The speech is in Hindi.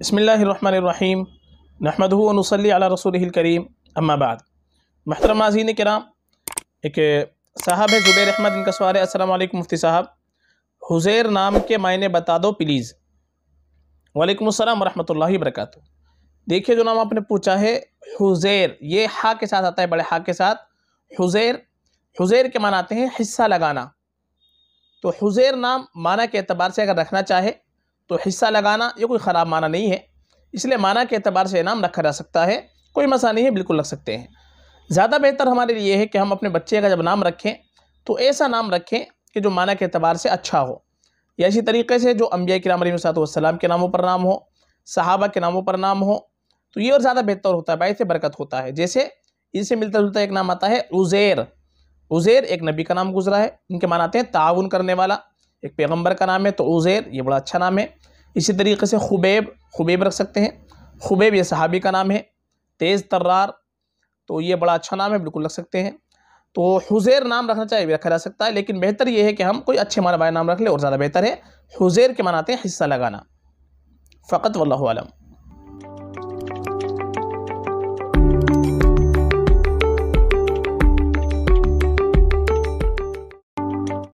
बसमीम नहमदनसली अला रसूल करीम अम्माबाद महतरम नाजीन कराम एक साहब है ज़ुबैर अहमद इनका सवाल है मुफ्ती साहब हुज़ैर नाम के मायने बता दो प्लीज़ वालेकुम अस्सलाम वरहमतुल्लाहि वरकत देखिए जो नाम आपने पूछा है हुज़ैर ये हा के साथ आता है बड़े हा के साथ हुज़ैर हुज़ैर के मानाते हैं हिस्सा लगाना तो हुज़ैर नाम माना के अतबार से अगर रखना चाहे तो हिस्सा लगाना ये कोई ख़राब माना नहीं है इसलिए माना के अतबार से इनाम रखा जा सकता है कोई मसा नहीं है बिल्कुल रख सकते हैं ज़्यादा बेहतर हमारे लिए है कि हम अपने बच्चे का जब नाम रखें तो ऐसा नाम रखें कि जो माना के अतबार से अच्छा हो या इसी तरीके से जो अम्बिया कराम वसलाम के नामों पर नाम हो सहाबा के नामों पर नाम हो तो ये और ज़्यादा बेहतर होता है से बरकत होता है जैसे इससे मिलता जुलता एक नाम आता है उज़ैर उज़ैर एक नबी का नाम गुजरा है इनके मानाते हैं ताउन करने वाला एक पैगम्बर का नाम है तो उज़ैर ये बड़ा अच्छा नाम है इसी तरीके से खुबैब खुबैब रख सकते हैं खुबैब ये सहाबी का नाम है तेज़ तर्रार तो ये बड़ा अच्छा नाम है बिल्कुल रख सकते हैं तो हुज़ैर नाम रखना चाहिए रखा जा सकता है लेकिन बेहतर ये है कि हम कोई अच्छे माना नाम रख ले और ज़्यादा बेहतर है हुज़ैर के मनाते हैं हिस्सा लगाना फ़कत वल्लम